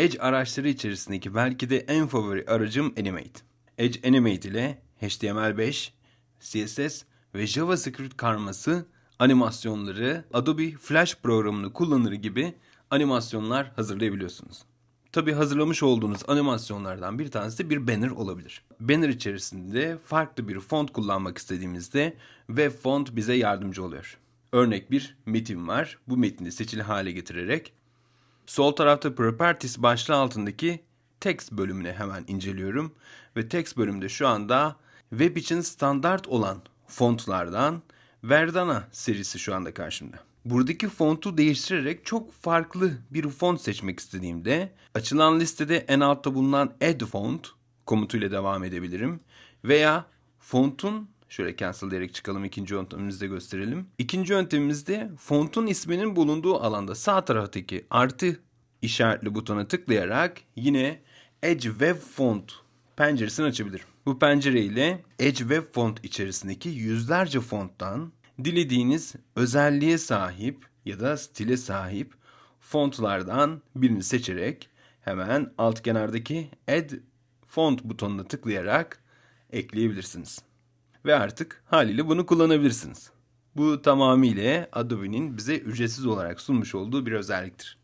Edge araçları içerisindeki belki de en favori aracım Animate. Edge Animate ile HTML5, CSS ve JavaScript karması animasyonları Adobe Flash programını kullanır gibi animasyonlar hazırlayabiliyorsunuz. Tabi hazırlamış olduğunuz animasyonlardan bir tanesi de bir banner olabilir. Banner içerisinde farklı bir font kullanmak istediğimizde web font bize yardımcı oluyor. Örnek bir metin var. Bu metni seçili hale getirerek Sol tarafta Properties başlığı altındaki text bölümüne hemen inceliyorum. Ve text bölümde şu anda web için standart olan fontlardan Verdana serisi şu anda karşımda. Buradaki fontu değiştirerek çok farklı bir font seçmek istediğimde açılan listede en altta bulunan add font komutuyla devam edebilirim. Veya fontun şöyle cancel diyerek çıkalım ikinci yöntemimizde gösterelim. İkinci yöntemimizde fontun isminin bulunduğu alanda sağ taraftaki artı işaretli butona tıklayarak yine Edge Web Font penceresini açabilirim. Bu pencere ile Edge Web Font içerisindeki yüzlerce fonttan dilediğiniz özelliğe sahip ya da stile sahip fontlardan birini seçerek hemen alt kenardaki Add Font butonuna tıklayarak ekleyebilirsiniz. Ve artık haliyle bunu kullanabilirsiniz. Bu tamamıyla Adobe'nin bize ücretsiz olarak sunmuş olduğu bir özelliktir.